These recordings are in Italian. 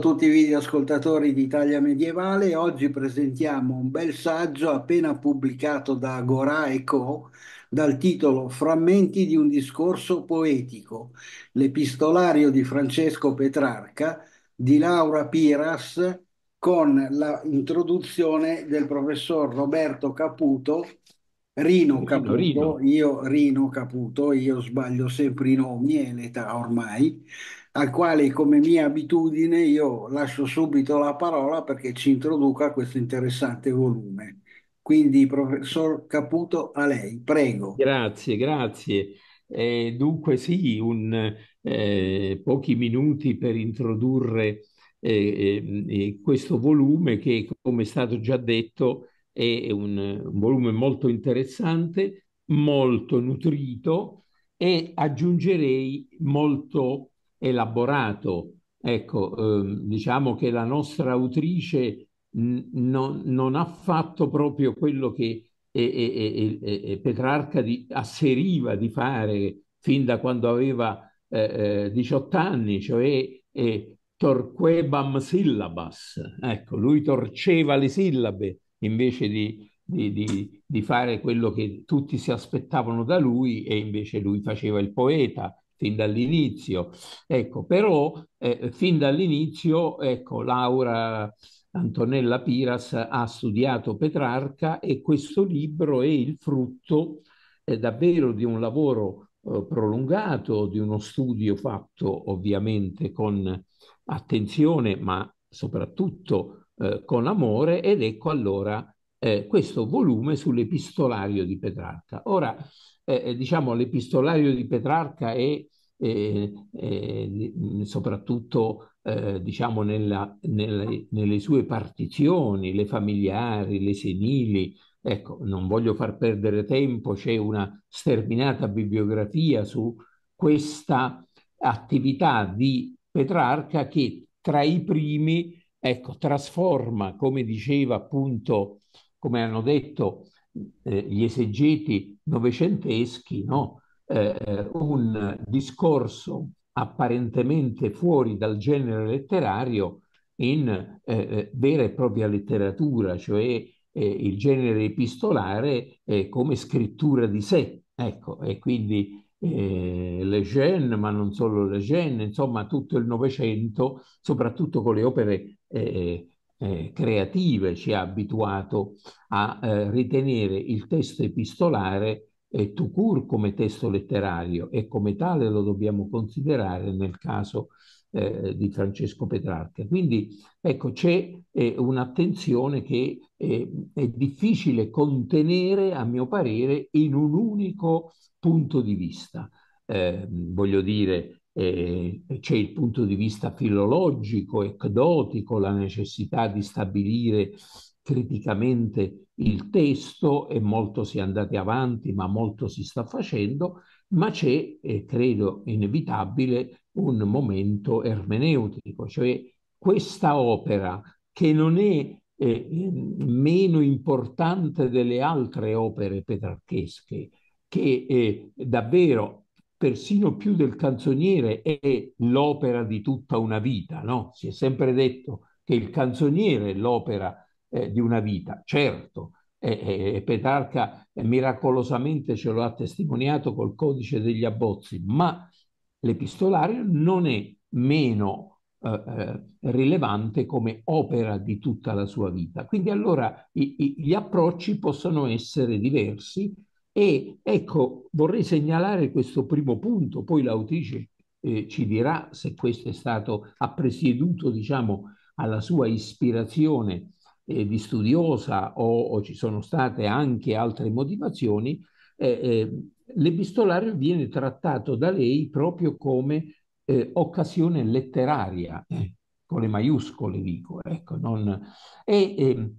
tutti i videoascoltatori di Italia Medievale. Oggi presentiamo un bel saggio appena pubblicato da Agora e Co. dal titolo Frammenti di un discorso poetico, l'epistolario di Francesco Petrarca di Laura Piras con l'introduzione del professor Roberto Caputo Rino Caputo, Rino. io Rino Caputo, io sbaglio sempre i nomi e l'età ormai, al quale, come mia abitudine, io lascio subito la parola perché ci introduca a questo interessante volume. Quindi, professor Caputo, a lei, prego. Grazie, grazie. Eh, dunque, sì, un, eh, pochi minuti per introdurre eh, eh, eh questo volume che, come è stato già detto, è un, un volume molto interessante, molto nutrito e aggiungerei molto elaborato. Ecco, eh, diciamo che la nostra autrice non, non, ha fatto proprio quello che e, e, e, Petrarca di, asseriva di fare fin da quando aveva eh, 18 eh, anni, cioè eh, torquebam syllabas. Ecco, lui torceva le sillabe invece di, di, di, di, fare quello che tutti si aspettavano da lui e invece lui faceva il poeta fin dall'inizio. Ecco, però eh, fin dall'inizio, ecco, Laura Antonella Piras ha studiato Petrarca e questo libro è il frutto eh, davvero di un lavoro eh, prolungato, di uno studio fatto ovviamente con attenzione, ma soprattutto eh, con amore, ed ecco allora eh, questo volume sull'epistolario di Petrarca. Ora, eh, eh, diciamo, l'epistolario di Petrarca e eh, eh, soprattutto diciamo, nella, nelle, nelle, sue partizioni, le familiari, le senili, Ecco, non voglio far perdere tempo, c'è una sterminata bibliografia su questa attività di Petrarca che tra i primi, ecco, trasforma, come diceva appunto, come hanno detto eh, gli esegeti novecenteschi, no? Eh, eh, un discorso apparentemente fuori dal genere letterario in eh, eh vera e propria letteratura, cioè il genere epistolare come scrittura di sé. Ecco, e quindi eh, Le Jeune, ma non solo Le Jeune, insomma tutto il Novecento, soprattutto con le opere eh, eh, creative ci ha abituato a eh, ritenere il testo epistolare eh, tout court come testo letterario e come tale lo dobbiamo considerare nel caso eh, di Francesco Petrarca. Quindi ecco c'è eh, un'attenzione che eh, è difficile contenere, a mio parere, in un unico punto di vista. Eh, voglio dire, eh, c'è il punto di vista filologico, ecdotico, la necessità di stabilire criticamente il testo e molto si è andati avanti, ma molto si sta facendo, ma c'è, eh, credo inevitabile, un momento ermeneutico, cioè questa opera che non è eh, meno importante delle altre opere petrarchesche, che eh, davvero persino più del canzoniere è l'opera di tutta una vita, no? Si è sempre detto che il canzoniere è l'opera eh, di una vita, certo, e, e Petrarca eh, miracolosamente ce lo ha testimoniato col codice degli abbozzi, ma l'epistolario non è meno eh, eh, rilevante come opera di tutta la sua vita. Quindi allora i, i, gli approcci possono essere diversi, e ecco, vorrei segnalare questo primo punto, poi l'autrice eh, ci dirà se questo è stato, ha presieduto, diciamo, alla sua ispirazione eh, di studiosa o, o, ci sono state anche altre motivazioni, eh, eh l'epistolario viene trattato da lei proprio come eh, occasione letteraria, eh, con le maiuscole dico, ecco, non... e, ehm,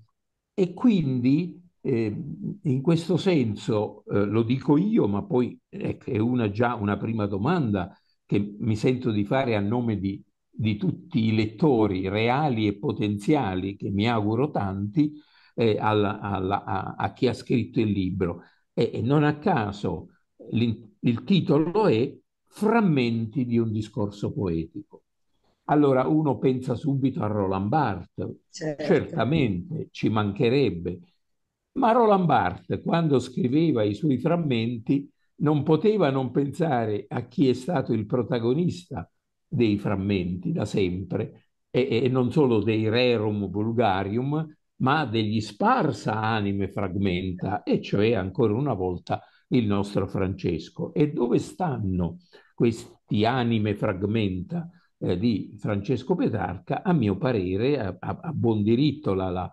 e quindi eh, in questo senso eh, lo dico io, ma poi eh, è una già una prima domanda che mi sento di fare a nome di, di tutti i lettori reali e potenziali, che mi auguro tanti, eh, alla, alla, a, a, chi ha scritto il libro. E, e non a caso il titolo è Frammenti di un discorso poetico. Allora uno pensa subito a Roland Barthes, certo. certamente ci mancherebbe, ma Roland Barthes, quando scriveva i suoi frammenti, non poteva non pensare a chi è stato il protagonista dei frammenti da sempre, e, e non solo dei rerum vulgarium, ma degli sparsa anime fragmenta, e cioè ancora una volta il nostro Francesco. E dove stanno questi anime fragmenta? Eh, di Francesco Petrarca, a mio parere, a, a buon diritto la, la,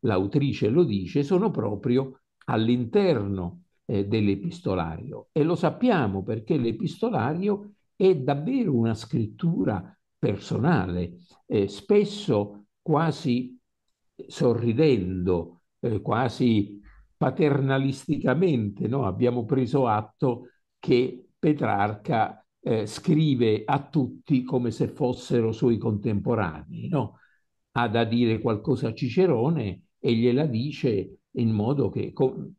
l'autrice lo dice, sono proprio all'interno eh, dell'epistolario. E lo sappiamo perché l'epistolario è davvero una scrittura personale, eh, spesso quasi sorridendo, eh, quasi paternalisticamente no? abbiamo preso atto che Petrarca eh, scrive a tutti come se fossero suoi contemporanei, no? ha da dire qualcosa a Cicerone e gliela dice in modo che com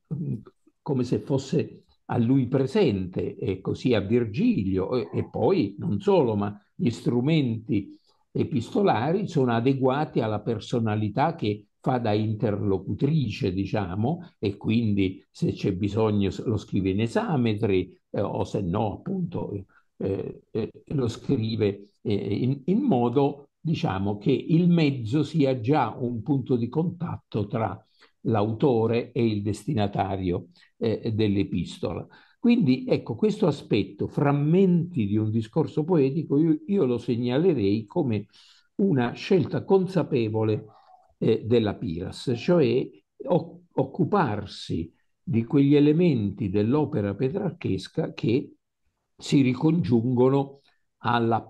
come se fosse a lui presente e così a Virgilio e, e poi non solo, ma gli strumenti epistolari sono adeguati alla personalità che fa da interlocutrice, diciamo, e quindi se c'è bisogno lo scrive in esametri eh, o se no appunto eh, eh, lo scrive eh, in, in, modo diciamo, che il mezzo sia già un punto di contatto tra l'autore e il destinatario eh, dell'epistola. Quindi ecco, questo aspetto, frammenti di un discorso poetico, io, io lo segnalerei come una scelta consapevole eh, della Piras, cioè o- occuparsi di quegli elementi dell'opera petrarchesca che si ricongiungono alla,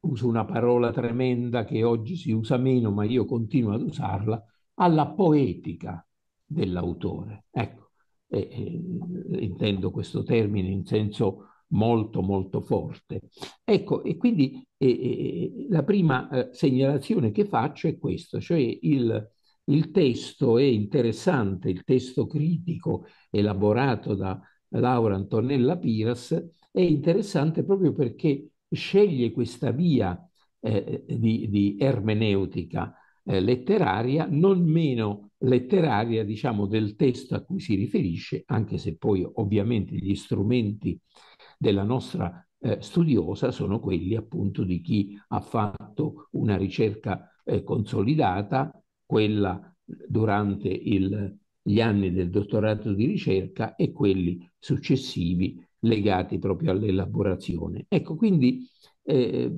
uso una parola tremenda che oggi si usa meno, ma io continuo ad usarla, alla poetica dell'autore. Ecco, e, e, intendo questo termine in senso molto molto forte. Ecco, e quindi e, la prima eh, segnalazione che faccio è questa, cioè il, il testo è interessante, il testo critico elaborato da Laura Antonella Piras è interessante proprio perché sceglie questa via eh, eh, di, di, ermeneutica eh, letteraria, non meno letteraria, diciamo, del testo a cui si riferisce, anche se poi ovviamente gli strumenti della nostra eh, studiosa sono quelli appunto di chi ha fatto una ricerca eh, consolidata, quella durante il, gli anni del dottorato di ricerca e quelli successivi legati proprio all'elaborazione. Ecco, quindi eh,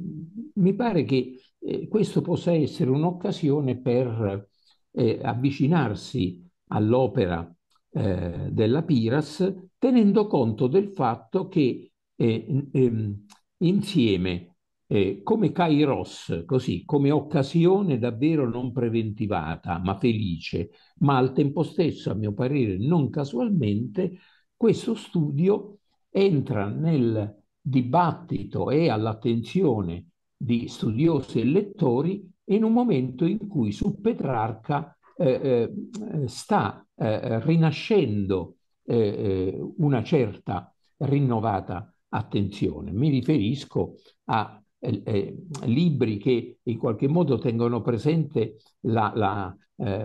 mi pare che eh, questo possa essere un'occasione per eh, avvicinarsi all'opera eh, della Piras, tenendo conto del fatto che eh, ehm, insieme, eh, come Kairos, così, come occasione davvero non preventivata, ma felice, ma al tempo stesso, a mio parere, non casualmente, questo studio entra nel dibattito e all'attenzione di studiosi e lettori in un momento in cui su Petrarca eh, eh sta eh, rinascendo eh, eh, una certa rinnovata attenzione. Mi riferisco a libri che in qualche modo tengono presente la, la,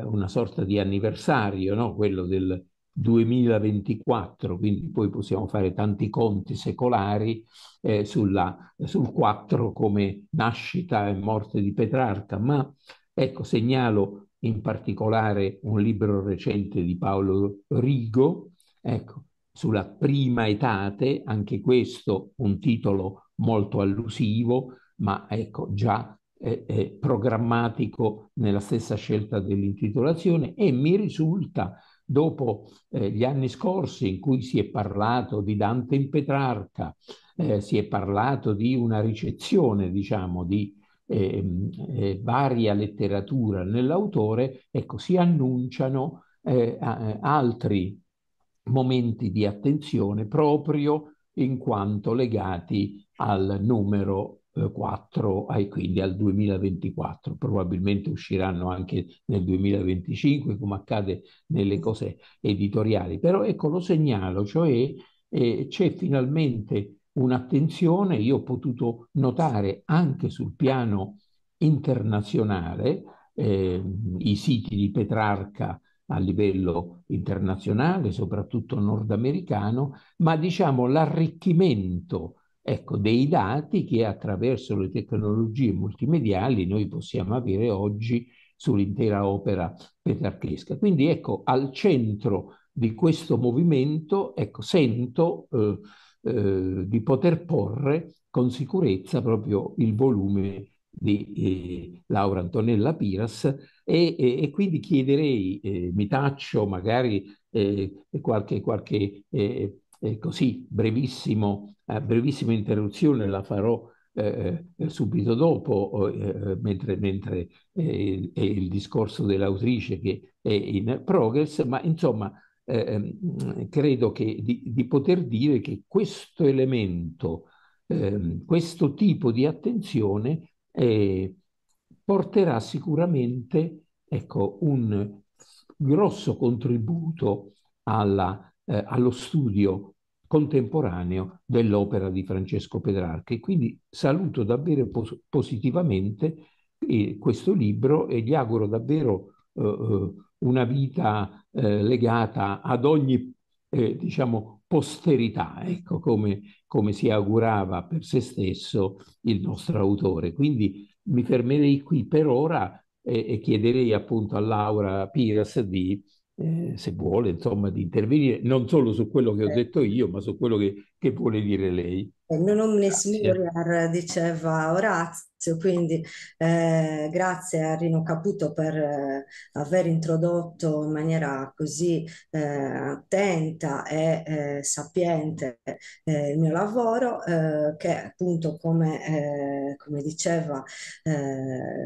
una sorta di anniversario, no? quello del 2024, quindi poi possiamo fare tanti conti secolari eh, sulla, sul 4 come nascita e morte di Petrarca, ma ecco, segnalo in particolare un libro recente di Paolo Rigo, ecco, sulla prima etate, anche questo un titolo molto allusivo, ma ecco già eh, eh, programmatico nella stessa scelta dell'intitolazione e mi risulta dopo eh, gli anni scorsi in cui si è parlato di Dante in Petrarca, eh, si è parlato di una ricezione, diciamo, di ehm, eh, varia letteratura nell'autore, ecco, si annunciano eh, eh, altri momenti di attenzione proprio in quanto legati al numero 4 eh, ai, quindi al 2024, probabilmente usciranno anche nel 2025 come accade nelle cose editoriali, però ecco lo segnalo, cioè eh, c'è finalmente un'attenzione, io ho potuto notare anche sul piano internazionale eh, i siti di Petrarca a livello internazionale, soprattutto nordamericano, ma diciamo l'arricchimento Ecco, dei dati che attraverso le tecnologie multimediali noi possiamo avere oggi sull'intera opera petrarchesca. Quindi ecco, al centro di questo movimento ecco, sento eh, eh, di poter porre con sicurezza proprio il volume di eh, Laura Antonella Piras e, e, e quindi chiederei, eh, mi taccio magari eh, qualche, qualche eh, eh, così brevissimo, a eh, brevissima interruzione, la farò eh, eh subito dopo, eh, eh, mentre, mentre eh, è il discorso dell'autrice che è in progress, ma insomma ehm, credo che, di, di, poter dire che questo elemento, ehm, questo tipo di attenzione porterà sicuramente ecco, un grosso contributo alla, allo studio contemporaneo dell'opera di Francesco Petrarca. E quindi saluto davvero pos positivamente eh, questo libro e gli auguro davvero eh, eh una vita eh, legata ad ogni eh, diciamo, posterità, ecco, come, come si augurava per se stesso il nostro autore. Quindi mi fermerei qui per ora e, eh, e chiederei appunto a Laura Piras di eh, se vuole, insomma, di intervenire non solo su quello che ho eh. detto io, ma su quello che, che vuole dire lei. Non omnes muriar, diceva Orazio spazio. Quindi eh, grazie a Rino Caputo per eh, aver introdotto in maniera così eh, attenta e eh, sapiente eh, il mio lavoro eh, che appunto come, come diceva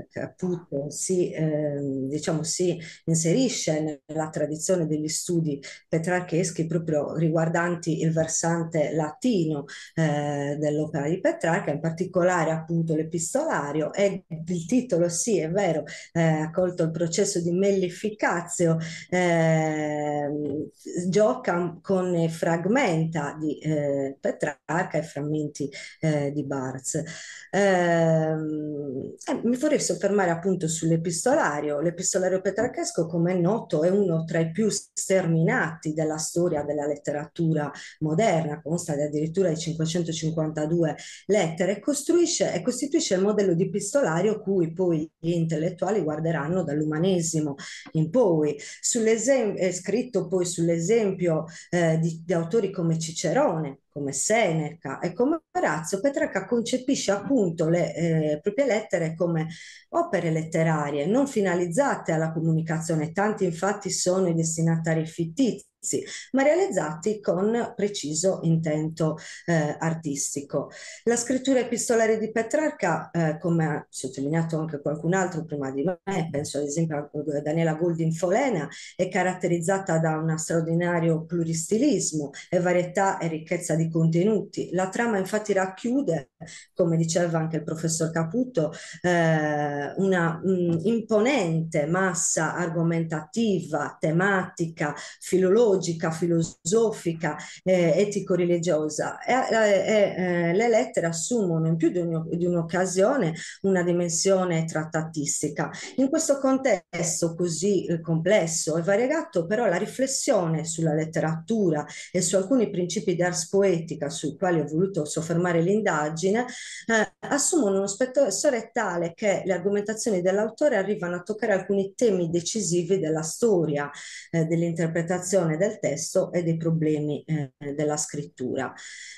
Caputo si, ehm, diciamo, si inserisce nella tradizione degli studi petrarcheschi proprio riguardanti il versante latino dell'opera di Petrarca, in particolare appunto l'epistola salario e il titolo sì è vero, eh, ha colto il processo di mellificazio, eh, gioca con fragmenta di eh, Petrarca e frammenti eh, di Barz. Ehm, eh, mi vorrei soffermare appunto sull'epistolario, l'epistolario petrarchesco come è noto è uno tra i più sterminati della storia della letteratura moderna, consta di addirittura di 552 lettere e costruisce e costituisce il modello modello di epistolario cui poi gli intellettuali guarderanno dall'umanesimo in poi. È scritto poi sull'esempio eh, di, di autori come Cicerone, come Seneca e come Orazio, Petrarca concepisce appunto le eh, proprie lettere come opere letterarie non finalizzate alla comunicazione, tanti infatti sono i destinatari fittizi servizi, ma realizzati con preciso intento eh, artistico. La scrittura epistolare di Petrarca, eh, come ha sottolineato anche qualcun altro prima di me, penso ad esempio a eh, Daniela Goldin Folena, è caratterizzata da uno straordinario pluristilismo e varietà e ricchezza di contenuti. La trama infatti racchiude, come diceva anche il professor Caputo, eh, una mh, mm, imponente massa argomentativa, tematica, filologica, teologica, filosofica, eh, etico-religiosa. E, eh, eh, eh, le lettere assumono in più di, un'occasione una dimensione trattatistica. In questo contesto così complesso e variegato, però, la riflessione sulla letteratura e su alcuni principi di ars poetica sui quali ho voluto soffermare l'indagine, assumono uno spessore tale che le argomentazioni dell'autore arrivano a toccare alcuni temi decisivi della storia, eh, dell'interpretazione problemi del testo e dei problemi eh, della scrittura.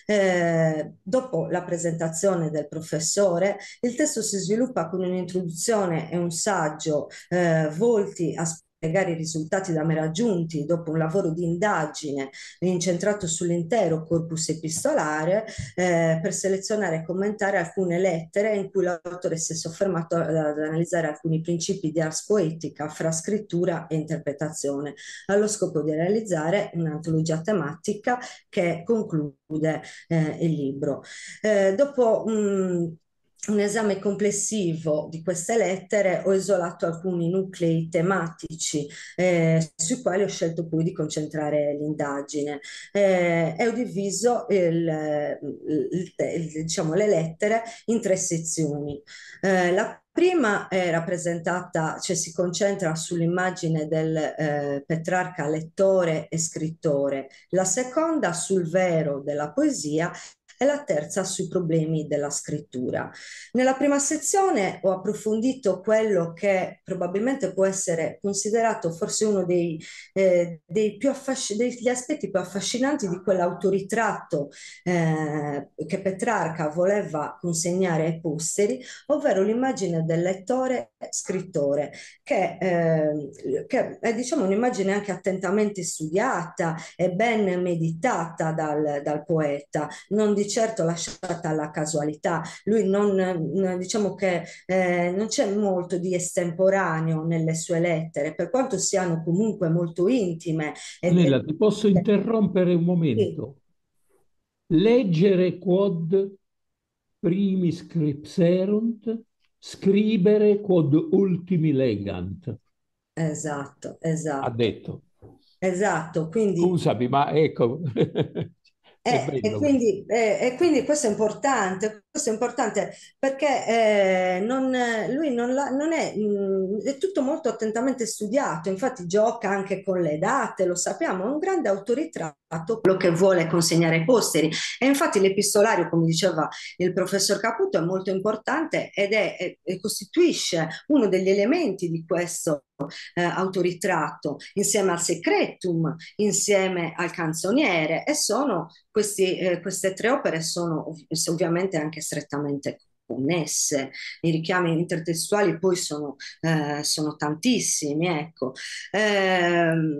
Eh, dopo la presentazione del professore, il testo si sviluppa con un'introduzione e un saggio eh, volti a negare i risultati da me raggiunti dopo un lavoro di indagine incentrato sull'intero corpus epistolare eh, per selezionare e commentare alcune lettere in cui l'autore si è soffermato ad, ad analizzare alcuni principi di ars poetica fra scrittura e interpretazione allo scopo di realizzare un'antologia tematica che conclude eh, il libro. Eh, dopo mh, un esame complessivo di queste lettere ho isolato alcuni nuclei tematici eh, sui quali ho scelto poi di concentrare l'indagine eh, e ho diviso il, il, il, diciamo, le lettere in tre sezioni. Eh, la prima è rappresentata, cioè si concentra sull'immagine del eh, Petrarca lettore e scrittore, la seconda sul vero della poesia e la terza sui problemi della scrittura. Nella prima sezione ho approfondito quello che probabilmente può essere considerato forse uno dei, eh, dei più affasc- degli aspetti più affascinanti di quell'autoritratto eh, che Petrarca voleva consegnare ai posteri, ovvero l'immagine del lettore scrittore, che, eh, che è diciamo un'immagine anche attentamente studiata e ben meditata dal, dal poeta, non di certo lasciata alla casualità. Lui non, diciamo che eh, non c'è molto di estemporaneo nelle sue lettere, per quanto siano comunque molto intime. Nella, ti posso eh. interrompere un momento? Sì. Leggere quod primi scripserunt, scrivere quod ultimi legant. Esatto, esatto. Ha detto. Esatto, quindi... Scusami, ma ecco, Eh, e, quindi, eh, e, quindi, questo è importante, questo è importante perché eh, non, lui non, la, non è, mh, mm, è, tutto molto attentamente studiato, infatti gioca anche con le date, lo sappiamo, è un grande autoritratto quello che vuole consegnare ai posteri e infatti l'epistolario, come diceva il professor Caputo, è molto importante ed è, è costituisce uno degli elementi di questo eh, autoritratto insieme al secretum, insieme al canzoniere e sono questi, eh, queste tre opere sono ovviamente anche anche strettamente connesse. I richiami intertestuali poi sono, eh, sono tantissimi, ecco. Ehm,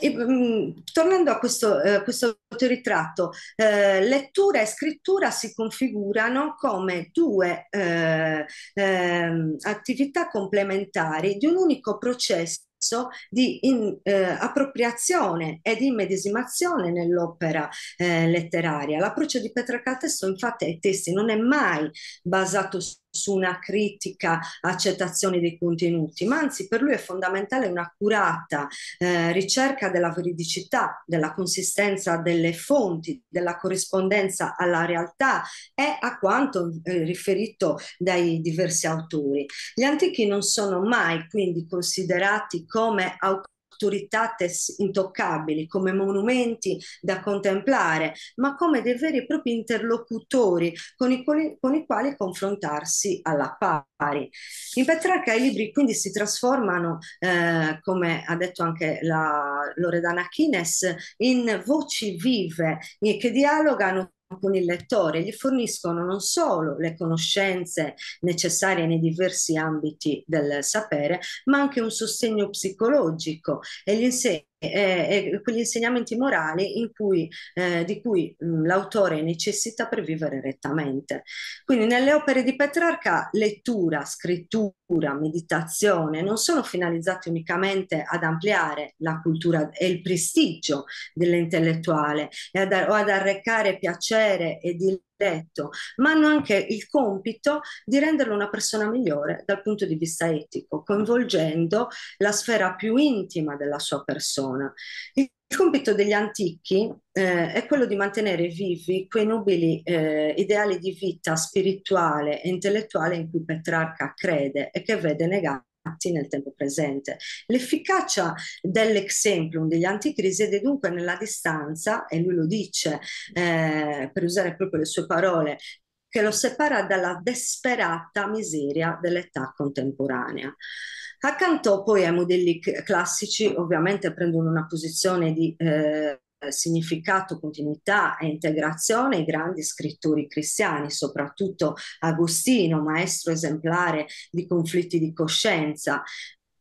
e, mh, mm, tornando a questo, eh, questo autoritratto, eh, lettura e scrittura si configurano come due eh, ehm, attività complementari di un unico processo processo di in, eh, appropriazione ed immedesimazione nell'opera eh, letteraria. L'approccio di Petrarca al infatti ai testi non è mai basato su nessuna critica accettazione dei contenuti, ma anzi per lui è fondamentale un'accurata eh, ricerca della veridicità, della consistenza delle fonti, della corrispondenza alla realtà e a quanto eh, riferito dai diversi autori. Gli antichi non sono mai quindi considerati come autori autoritates intoccabili, come monumenti da contemplare, ma come dei veri e propri interlocutori con i, quali, con i quali confrontarsi alla pari. In Petrarca i libri quindi si trasformano, eh, come ha detto anche la Loredana Chines, in voci vive che dialogano con il lettore, gli forniscono non solo le conoscenze necessarie nei diversi ambiti del sapere, ma anche un sostegno psicologico e gli insegnano eh, quegli insegnamenti morali cui, eh, di cui mm, l'autore necessita per vivere rettamente. Quindi nelle opere di Petrarca lettura, scrittura, meditazione non sono finalizzate unicamente ad ampliare la cultura e il prestigio dell'intellettuale o ad arrecare piacere e di detto, ma hanno anche il compito di renderlo una persona migliore dal punto di vista etico, coinvolgendo la sfera più intima della sua persona. Il il compito degli antichi eh, è quello di mantenere vivi quei nobili eh, ideali di vita spirituale e intellettuale in cui Petrarca crede e che vede negati nel tempo presente. L'efficacia dell'exemplum degli anticrisi è dunque nella distanza, e lui lo dice eh, per usare proprio le sue parole, che lo separa dalla disperata miseria dell'età contemporanea. Accanto poi ai modelli classici ovviamente prendono una posizione di eh, eh, significato continuità e integrazione ai grandi scrittori cristiani, soprattutto Agostino, maestro esemplare di conflitti di coscienza.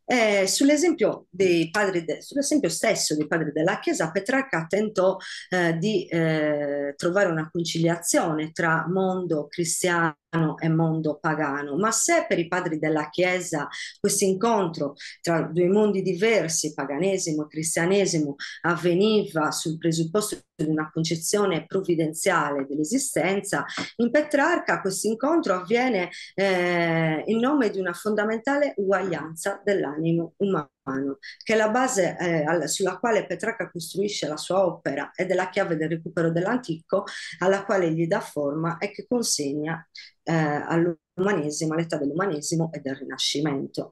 Eh, sull'esempio, dei padri de, sull'esempio stesso dei padri della Chiesa, Petrarca tentò eh, di eh, trovare una conciliazione tra mondo cristiano e mondo pagano, ma se per i padri della Chiesa questo incontro tra due mondi diversi, paganesimo e cristianesimo, avveniva sul presupposto di una concezione provvidenziale dell'esistenza, in Petrarca questo incontro avviene eh, in nome di una fondamentale uguaglianza dell'animo umano Urbano, che è la base eh, sulla quale Petrarca costruisce la sua opera ed è la chiave del recupero dell'antico alla quale gli dà forma e che consegna eh, all'umanesimo, all'età dell'umanesimo e del Rinascimento.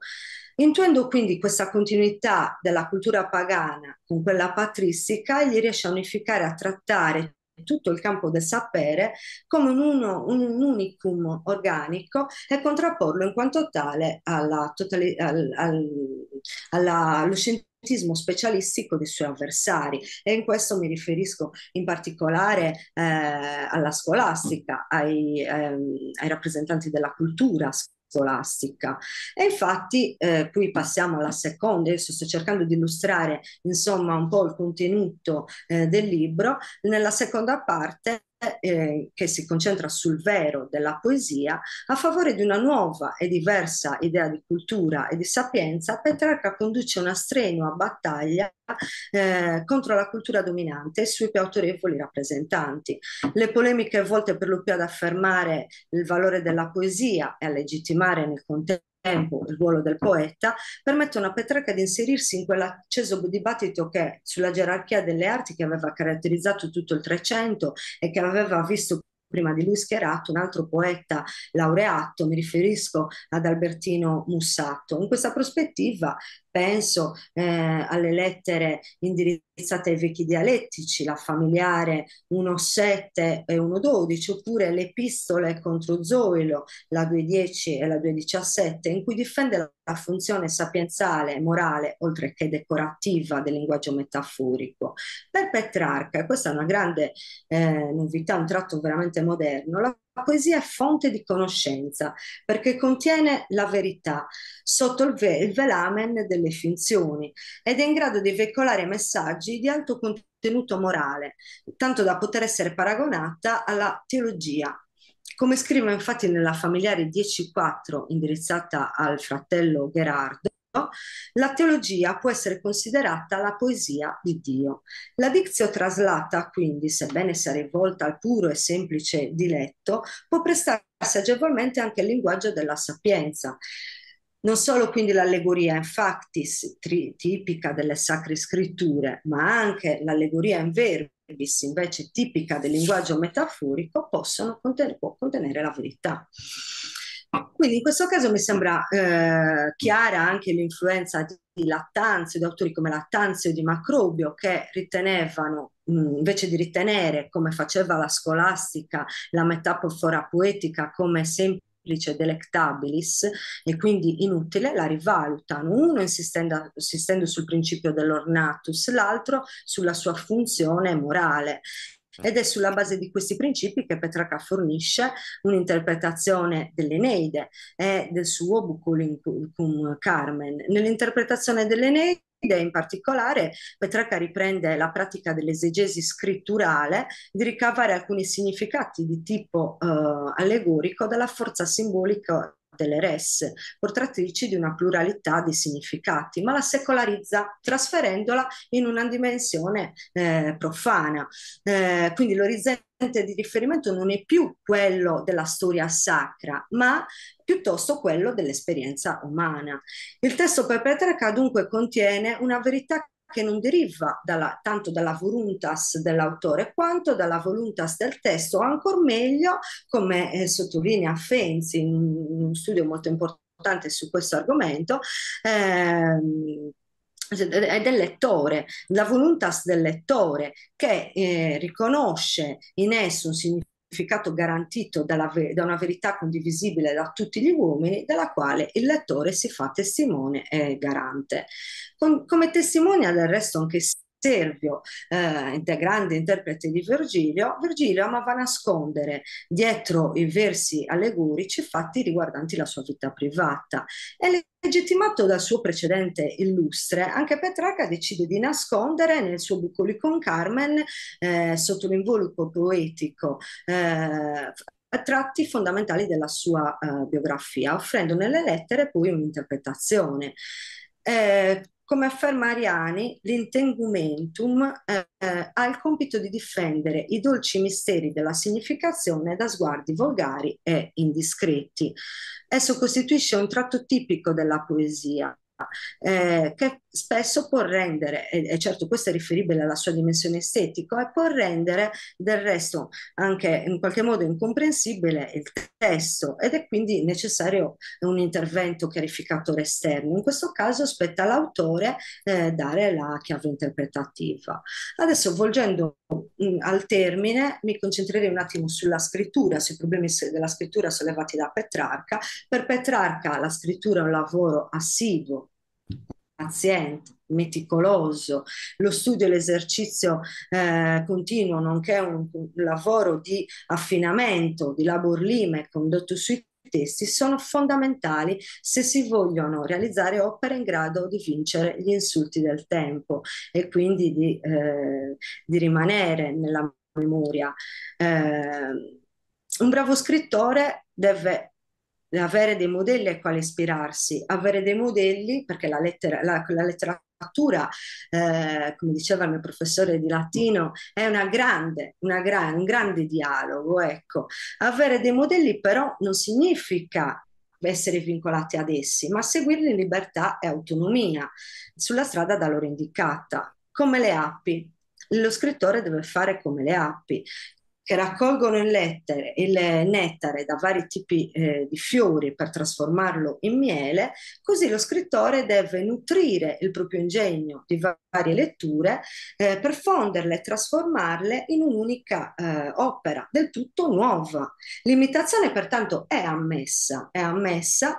Intuendo quindi questa continuità della cultura pagana con quella patristica, egli riesce a unificare, a trattare tutto il campo del sapere come un, uno, un, un unicum organico e contrapporlo in quanto tale alla, totali, al, al, alla, allo scientismo specialistico dei suoi avversari e in questo mi riferisco in particolare eh, alla scolastica, ai, ehm, ai rappresentanti della cultura scolastica scolastica. E infatti eh, qui passiamo alla seconda, adesso sto cercando di illustrare insomma un po' il contenuto eh, del libro, nella seconda parte eh, che si concentra sul vero della poesia, a favore di una nuova e diversa idea di cultura e di sapienza, Petrarca conduce una strenua battaglia eh, contro la cultura dominante e sui più autorevoli rappresentanti. Le polemiche volte per lo più ad affermare il valore della poesia e a legittimare nel contesto tempo il ruolo del poeta, permettono a Petrarca di inserirsi in quell'acceso dibattito che sulla gerarchia delle arti che aveva caratterizzato tutto il Trecento e che aveva visto prima di lui schierato un altro poeta laureato, mi riferisco ad Albertino Mussato. In questa prospettiva penso eh, alle lettere indirizzate ai vecchi dialettici, la familiare 1.7 e 1.12, oppure le epistole contro Zoilo, la 2.10 e la 2.17, in cui difende la funzione sapienziale, morale, oltre che decorativa del linguaggio metaforico. Per Petrarca, e questa è una grande eh, novità, un tratto veramente moderno, la la poesia è fonte di conoscenza perché contiene la verità sotto il, ve- il, velamen delle finzioni ed è in grado di veicolare messaggi di alto contenuto morale, tanto da poter essere paragonata alla teologia. Come scrive infatti nella familiare 10.4 indirizzata al fratello Gerardo, la teologia può essere considerata la poesia di Dio. La Dixio traslata, quindi, sebbene sia rivolta al puro e semplice diletto, può prestarsi agevolmente anche al linguaggio della sapienza. Non solo quindi l'allegoria in factis, tri- tipica delle sacre scritture, ma anche l'allegoria in verbis, invece tipica del linguaggio metaforico, possono conten- può contenere la verità. Quindi in questo caso mi sembra eh, chiara anche l'influenza di, di Lattanzio, di autori come Lattanzio e di Macrobio che ritenevano invece di ritenere, come faceva la scolastica, la metafora poetica come semplice delectabilis e quindi inutile, la rivalutano, uno insistendo, insistendo sul principio dell'ornatus, l'altro sulla sua funzione morale. Ed è sulla base di questi principi che Petrarca fornisce un'interpretazione dell'Eneide e del suo Bucolicum cum Carmen. Nell'interpretazione dell'Eneide in particolare Petrarca riprende la pratica dell'esegesi scritturale di ricavare alcuni significati di tipo eh, allegorico dalla forza simbolica delle res, portatrici di una pluralità di significati, ma la secolarizza trasferendola in una dimensione eh, profana. Eh, quindi l'orizzonte di riferimento non è più quello della storia sacra, ma piuttosto quello dell'esperienza umana. Il testo per Petrarca dunque contiene una verità che non deriva dalla, tanto dalla voluntas dell'autore quanto dalla voluntas del testo, o ancora meglio, come eh, sottolinea Fenzi in un studio molto importante su questo argomento, ehm, è del lettore, la voluntas del lettore che eh, riconosce in esso un significato significato garantito ve- da una verità condivisibile da tutti gli uomini, della quale il lettore si fa testimone e garante. Con- come testimonia del resto anche Servio, eh, grande interprete di Virgilio, Virgilio amava nascondere dietro i versi allegorici fatti riguardanti la sua vita privata. E legittimato dal suo precedente illustre, anche Petrarca decide di nascondere nel suo con Carmen, eh, sotto l'involucro poetico, eh, tratti fondamentali della sua eh, biografia, offrendo nelle lettere poi un'interpretazione. Eh, come afferma Ariani, l'intengumentum eh, eh, ha il compito di difendere i dolci misteri della significazione da sguardi volgari e indiscreti. Esso costituisce un tratto tipico della poesia, eh, che spesso può rendere, e certo questo è riferibile alla sua dimensione estetica, e può rendere del resto anche in qualche modo incomprensibile il testo ed è quindi necessario un intervento chiarificatore esterno. In questo caso spetta all'autore eh, dare la chiave interpretativa. Adesso volgendo mh, mm, al termine mi concentrerei un attimo sulla scrittura, sui problemi della scrittura sollevati da Petrarca. Per Petrarca la scrittura è un lavoro assiduo, paziente, meticoloso, lo studio e l'esercizio eh, continuo, nonché un, un lavoro di affinamento, di labor lime condotto sui testi sono fondamentali se si vogliono realizzare opere in grado di vincere gli insulti del tempo e quindi di, eh, di rimanere nella memoria. Eh, un bravo scrittore deve avere dei modelli a quale ispirarsi, avere dei modelli, perché la, lettera, la, la letteratura, eh, come diceva il mio professore di latino, è una grande, una gra un grande dialogo, ecco. Avere dei modelli però non significa essere vincolati ad essi, ma seguirli in libertà e autonomia, sulla strada da loro indicata, come le api. Lo scrittore deve fare come le api, che raccolgono il, lettere, il nettare da vari tipi eh, di fiori per trasformarlo in miele, così lo scrittore deve nutrire il proprio ingegno di varie letture eh, per fonderle e trasformarle in un'unica eh, opera del tutto nuova. L'imitazione pertanto è ammessa, è ammessa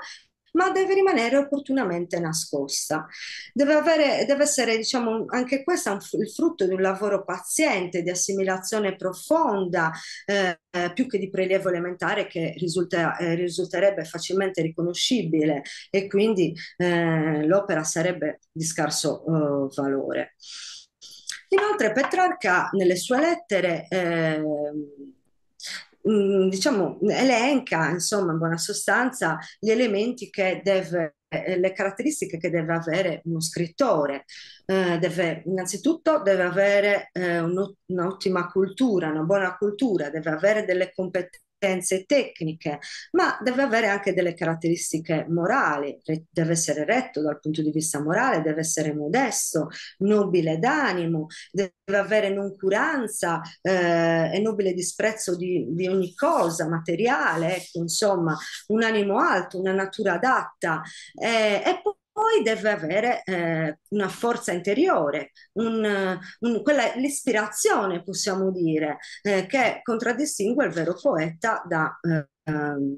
ma deve rimanere opportunamente nascosta. Deve, avere, deve essere, diciamo, anche questo il frutto di un lavoro paziente, di assimilazione profonda, eh, eh, più che di prelievo elementare che risulta, eh, risulterebbe facilmente riconoscibile e quindi eh, l'opera sarebbe di scarso eh, valore. Inoltre Petrarca nelle sue lettere ehm, Mm, diciamo, elenca insomma in buona sostanza gli elementi che deve eh, le caratteristiche che deve avere uno scrittore. Eh, deve, innanzitutto deve avere eh, un'ottima cultura, una buona cultura, deve avere delle competenze tecniche, ma deve avere anche delle caratteristiche morali, deve essere retto dal punto di vista morale, deve essere modesto, nobile d'animo, deve avere noncuranza eh, e nobile disprezzo di, di ogni cosa materiale, ecco, insomma un animo alto, una natura adatta eh, e poi poi deve avere eh, una forza interiore, un, un, quella, l'ispirazione, possiamo dire, eh, che contraddistingue il vero poeta da... Eh,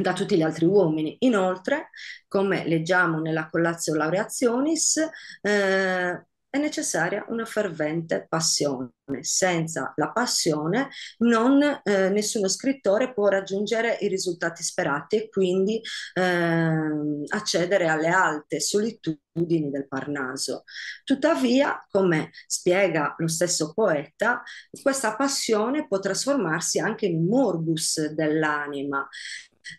da tutti gli altri uomini. Inoltre, come leggiamo nella Collatio Laureationis, eh, è necessaria una fervente passione. Senza la passione non, eh, nessuno scrittore può raggiungere i risultati sperati e quindi eh, accedere alle alte solitudini del Parnaso. Tuttavia, come spiega lo stesso poeta, questa passione può trasformarsi anche in morbus dell'anima.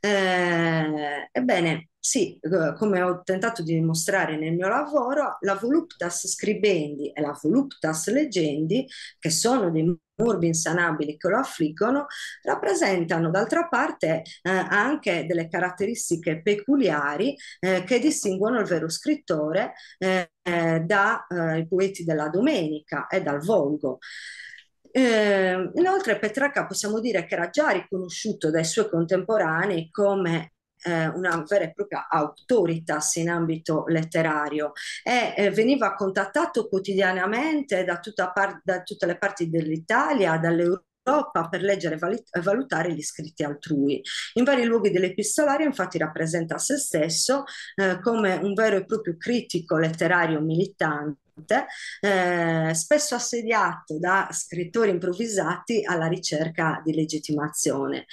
Eh, ebbene, sì, eh, come ho tentato di dimostrare nel mio lavoro, la voluptas scribendi e la voluptas leggendi, che sono dei murbi insanabili che lo affliggono, rappresentano d'altra parte eh, anche delle caratteristiche peculiari eh, che distinguono il vero scrittore eh, eh dai eh, poeti della domenica e dal volgo. inoltre Petrarca possiamo dire che era già riconosciuto dai suoi contemporanei come eh, una vera e propria autoritas in ambito letterario e eh, veniva contattato quotidianamente da, par- da tutte le parti dell'Italia, dall'Europa per leggere e valutare gli scritti altrui. In vari luoghi dell'epistolario infatti rappresenta se stesso eh, come un vero e proprio critico letterario militante importante, eh, spesso assediato da scrittori improvvisati alla ricerca di legittimazione.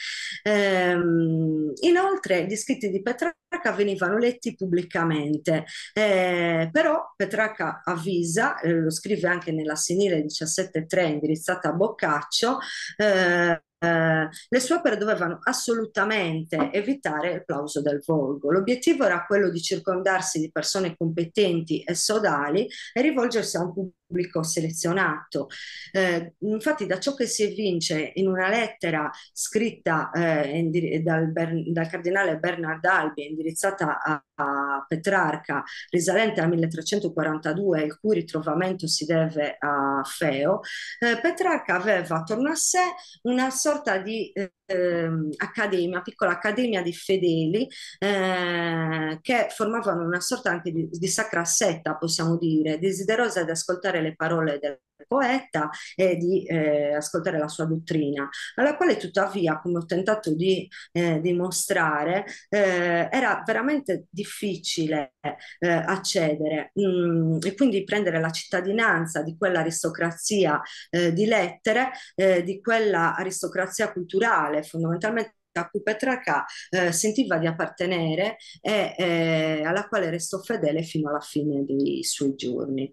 Ehm, inoltre gli scritti di Petrarca venivano letti pubblicamente, eh, però Petrarca avvisa, eh, lo scrive anche nella senile 17.3 indirizzata a Boccaccio, eh, eh, le sue opere dovevano assolutamente evitare il plauso del volgo. L'obiettivo era quello di circondarsi di persone competenti e sodali e rivolgersi a un pubblico pubblico selezionato. Eh, infatti da ciò che si evince in una lettera scritta eh, in, dal, dal, cardinale Bernard Albi indirizzata a, a, Petrarca risalente al 1342 il cui ritrovamento si deve a Feo, eh, Petrarca aveva attorno a sé una sorta di ehm, accademia, piccola accademia di fedeli eh, che formavano una sorta anche di, di sacra setta possiamo dire, desiderosa di ascoltare ascoltare le parole del poeta e di eh, ascoltare la sua dottrina, alla quale tuttavia, come ho tentato di eh, dimostrare, eh, era veramente difficile eh, accedere mm, e quindi prendere la cittadinanza di quell'aristocrazia eh, di lettere, eh, di quella aristocrazia culturale, fondamentalmente a cui Petrarca eh, sentiva di appartenere e eh, alla quale restò fedele fino alla fine dei suoi giorni.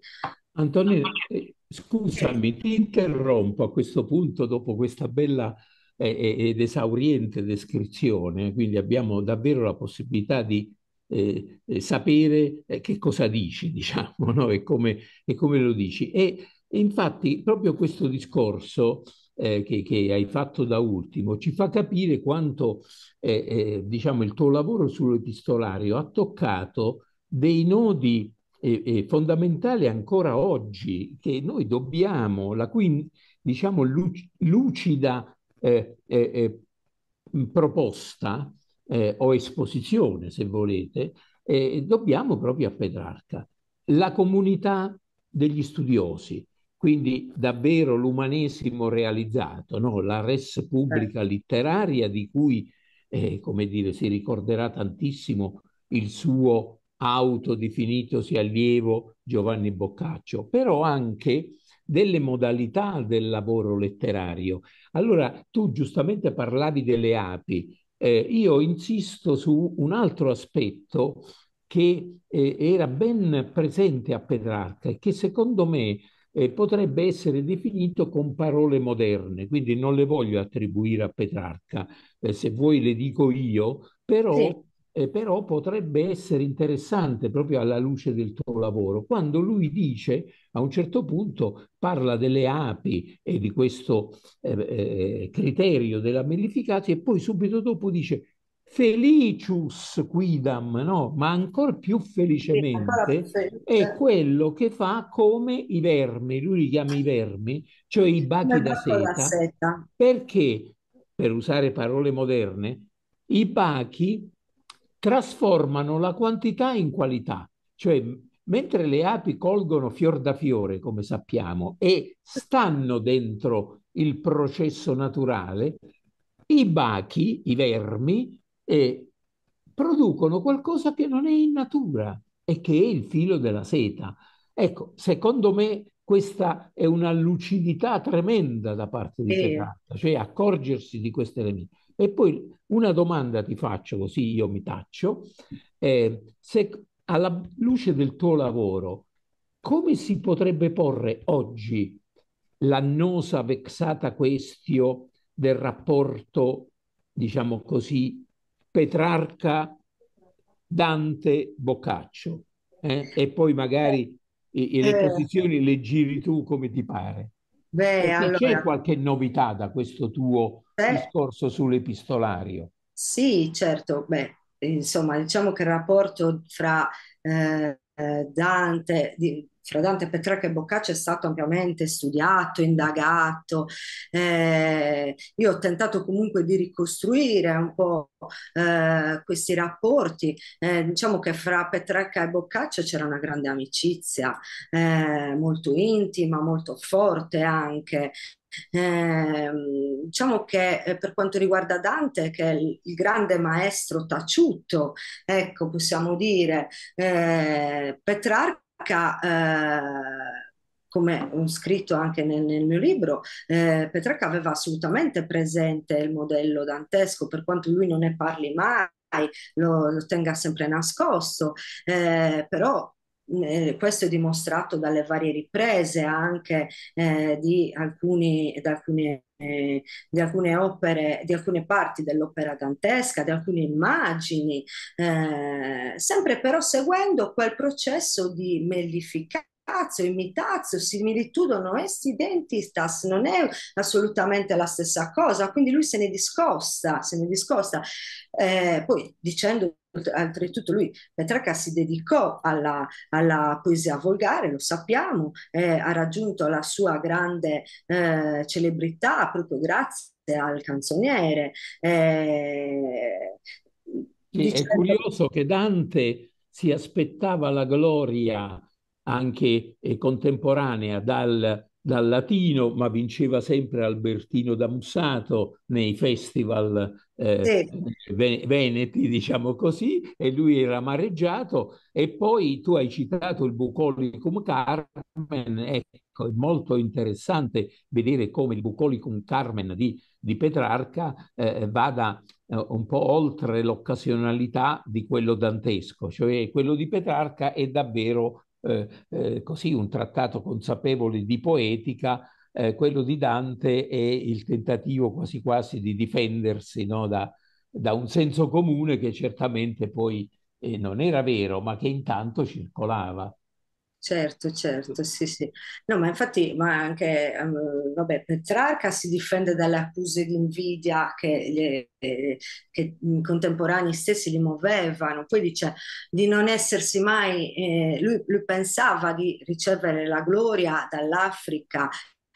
Antonino, ah, eh, scusami, ti interrompo a questo punto dopo questa bella eh, ed esauriente descrizione, quindi abbiamo davvero la possibilità di eh, eh sapere eh, che cosa dici, diciamo, no? e, come, e come lo dici. E, e infatti proprio questo discorso eh, che, che, hai fatto da ultimo ci fa capire quanto eh, eh diciamo, il tuo lavoro sull'epistolario ha toccato dei nodi eh, eh, fondamentali ancora oggi che noi dobbiamo, la cui diciamo, lucida proposta o esposizione, se volete, dobbiamo proprio a Petrarca. La comunità degli studiosi, quindi davvero l'umanesimo realizzato, no? la res pubblica certo. letteraria di cui, eh, come dire, si ricorderà tantissimo il suo autodefinitosi allievo Giovanni Boccaccio, però anche delle modalità del lavoro letterario. Allora, tu giustamente parlavi delle api, eh, io insisto su un altro aspetto che eh, era ben presente a Petrarca e che secondo me eh, potrebbe essere definito con parole moderne, quindi non le voglio attribuire a Petrarca, eh, se vuoi le dico io, però, sì. eh, però potrebbe essere interessante proprio alla luce del tuo lavoro, quando lui dice a un certo punto parla delle api e di questo eh, eh, criterio della mellificati e poi subito dopo dice Felicius quidam, no? ma ancora più felicemente, è quello che fa come i vermi, lui li chiama i vermi, cioè i bachi da seta, seta, perché, per usare parole moderne, i bachi trasformano la quantità in qualità, cioè mentre le api colgono fior da fiore, come sappiamo, e stanno dentro il processo naturale, i bachi, i vermi, e producono qualcosa che non è in natura e che è il filo della seta. Ecco, secondo me questa è una lucidità tremenda da parte di Segatta, cioè accorgersi di questi elementi. E poi una domanda ti faccio, così io mi taccio. Eh, se alla luce del tuo lavoro, come si potrebbe porre oggi l'annosa, vexata questio del rapporto, diciamo così, Petrarca, Dante, Boccaccio. Eh? E poi magari e, e le eh. posizioni le giri tu come ti pare. Beh, allora... C'è qualche novità da questo tuo eh. discorso sull'epistolario? Sì, certo. Beh, insomma, diciamo che il rapporto fra eh, eh, Dante, di, fra Dante, Petrarca e Boccaccio è stato ampiamente studiato, indagato. Eh, io ho tentato comunque di ricostruire un po' eh, questi rapporti. Eh, diciamo che fra Petrarca e Boccaccio c'era una grande amicizia, eh, molto intima, molto forte anche. Eh, diciamo che eh, per quanto riguarda Dante, che è il, grande maestro taciuto, ecco, possiamo dire, eh, Petrarca eh, come ho scritto anche nel, nel mio libro, eh, Petrarca aveva assolutamente presente il modello dantesco, per quanto lui non ne parli mai, lo, lo tenga sempre nascosto, eh, però eh, questo è dimostrato dalle varie riprese anche eh, di, alcuni, alcune, eh, di alcune opere, di alcune parti dell'opera dantesca, di alcune immagini, eh, sempre però seguendo quel processo di mellificazione. Imitazione, imitazio, similitudo, non est identitas, non è assolutamente la stessa cosa, quindi lui se ne discosta, se ne discosta, eh, poi dicendo oltretutto lui, Petrarca, si dedicò alla, alla poesia volgare, lo sappiamo, eh, ha raggiunto la sua grande eh, celebrità proprio grazie al canzoniere. Eh, dicendo... È curioso che Dante si aspettava la gloria anche eh, contemporanea dal dal latino, ma vinceva sempre Albertino da Damsato nei festival eh, veneti, diciamo così, e lui era amareggiato. E poi tu hai citato il Bucolicum Carmen, ecco, è molto interessante vedere come il Bucolicum Carmen di, di Petrarca eh, vada eh, un po' oltre l'occasionalità di quello dantesco, cioè quello di Petrarca è davvero eh, eh, così un trattato consapevole di poetica, eh, quello di Dante è il tentativo quasi quasi di difendersi no, da, da, un senso comune che certamente poi eh, non era vero, ma che intanto circolava. Certo, certo, sì, sì. No, ma infatti, ma anche, ehm, vabbè, Petrarca si difende dalle accuse di invidia che, gli, eh, che i contemporanei stessi gli muovevano. Poi dice di non essersi mai, eh, lui, lui pensava di ricevere la gloria dall'Africa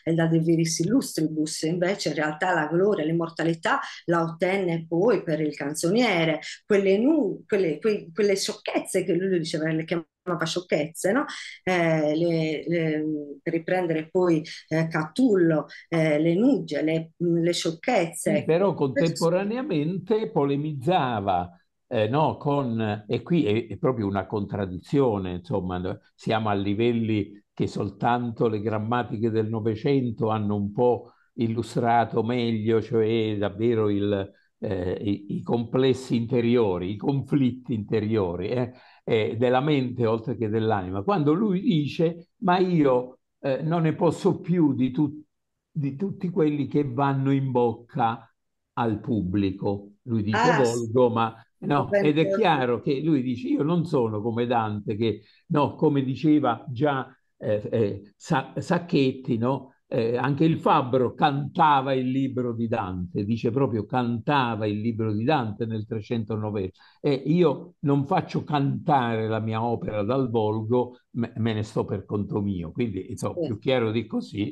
e da De Viris Illustribus, invece in realtà la gloria, l'immortalità la ottenne poi per il canzoniere, quelle, nu, quelle, que, quelle sciocchezze che lui diceva, le chiamava chiamava Sciocchezze, no? eh, le, le, per riprendere poi eh, Catullo, eh, le nugge, le, le sciocchezze. Sì, però contemporaneamente polemizzava eh, no, con, e qui è, è, proprio una contraddizione, insomma, siamo a livelli che soltanto le grammatiche del Novecento hanno un po' illustrato meglio, cioè davvero il, eh, i, i, complessi interiori, i conflitti interiori. Eh eh, della mente oltre che dell'anima, quando lui dice ma io eh, non ne posso più di, tu- di, tutti quelli che vanno in bocca al pubblico. Lui dice ah, volgo, ma no, ed è chiaro che lui dice io non sono come Dante che, no, come diceva già eh, eh Sa- Sacchetti, no? Eh, anche il fabbro cantava il libro di Dante, dice proprio cantava il libro di Dante nel 309. E io non faccio cantare la mia opera dal volgo, me, me ne sto per conto mio, quindi insomma, sì. più chiaro di così.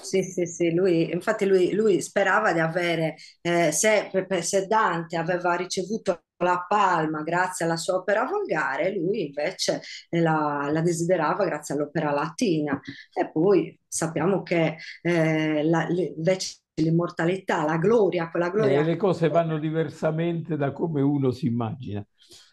Sì, sì, sì, lui, infatti lui, lui sperava di avere, eh, se, se, Dante aveva ricevuto la palma grazie alla sua opera volgare, lui invece eh, la, la desiderava grazie all'opera latina. E poi sappiamo che eh, la, invece l'immortalità, la gloria, quella gloria... Eh, le cose vanno diversamente da come uno si immagina.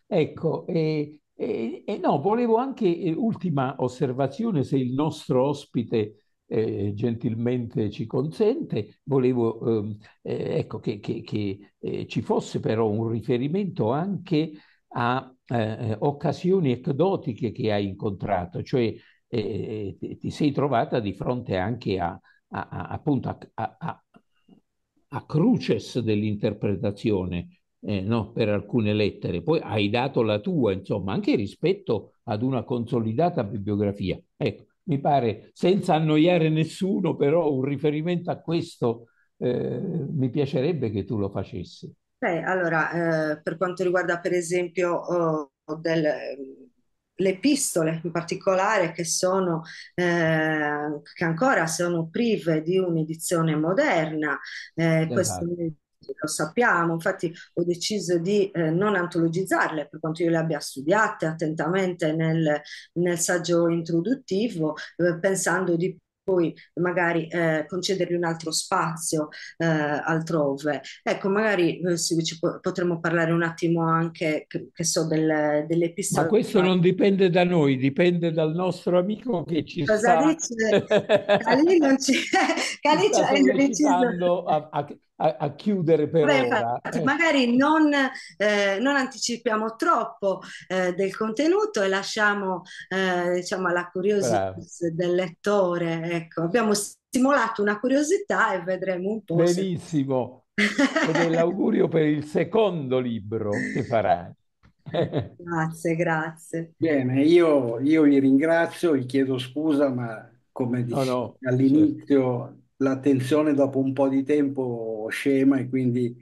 Ecco, e, e, e no, volevo anche, eh, ultima osservazione, se il nostro ospite eh, gentilmente ci consente, volevo ehm, eh, ecco, che, che, che eh, ci fosse però un riferimento anche a eh, eh, occasioni ecdotiche che hai incontrato, cioè ti sei trovata di fronte anche a, a, a appunto a, a, a cruces dell'interpretazione eh, no, per alcune lettere. Poi hai dato la tua, insomma, anche rispetto ad una consolidata bibliografia. Ecco, mi pare, senza annoiare nessuno, però un riferimento a questo eh, mi piacerebbe che tu lo facessi. Beh, allora, eh, per quanto riguarda per esempio oh, del, le epistole in particolare che sono eh, che ancora sono prive di un'edizione moderna eh, esatto. questo lo sappiamo, infatti ho deciso di eh, non antologizzarle per quanto io le abbia studiate attentamente nel, nel saggio introduttivo, eh, pensando di poi magari eh, concedergli un altro spazio eh, altrove. Ecco, magari eh, sì, po- potremmo parlare un attimo anche, che, che so, del, dell'episodio. Ma questo non dipende da noi, dipende dal nostro amico che ci Cosa sta... Dice? Calì non ci... Calì ci sta sollecitando a, a, a, a chiudere per Beh, ora. Eh. magari non, eh, non, anticipiamo troppo eh, del contenuto e lasciamo eh, diciamo alla curiosità del lettore. Ecco, abbiamo stimolato una curiosità e vedremo un po'. Benissimo. Se... Ed l'augurio per il secondo libro che farai. grazie, grazie. Bene, io, io, vi ringrazio, vi chiedo scusa, ma come dicevo no, no, all'inizio certo l'attenzione dopo un po' di tempo scema e quindi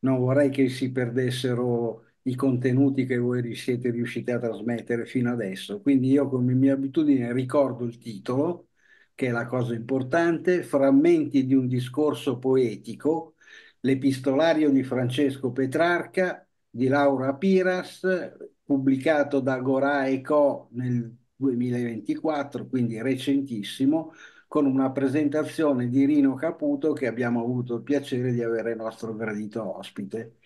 non vorrei che si perdessero i contenuti che voi siete riusciti a trasmettere fino adesso. Quindi io come mia abitudine ricordo il titolo, che è la cosa importante, frammenti di un discorso poetico, l'epistolario di Francesco Petrarca, di Laura Piras, pubblicato da Gora e Co nel 2024, quindi recentissimo, con una presentazione di Rino Caputo che abbiamo avuto il piacere di avere nostro gradito ospite.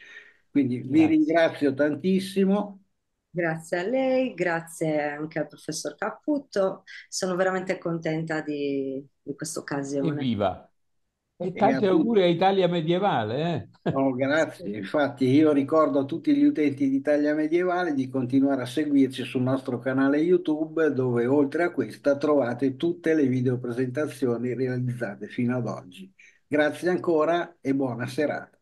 Quindi grazie. vi ringrazio tantissimo. Grazie a lei, grazie anche al professor Caputo, sono veramente contenta di, di questa occasione. Evviva! E tanti auguri a Italia Medievale. Eh? Oh, grazie, infatti io ricordo a tutti gli utenti di Italia Medievale di continuare a seguirci sul nostro canale YouTube dove oltre a questa trovate tutte le video presentazioni realizzate fino ad oggi. Grazie ancora e buona serata.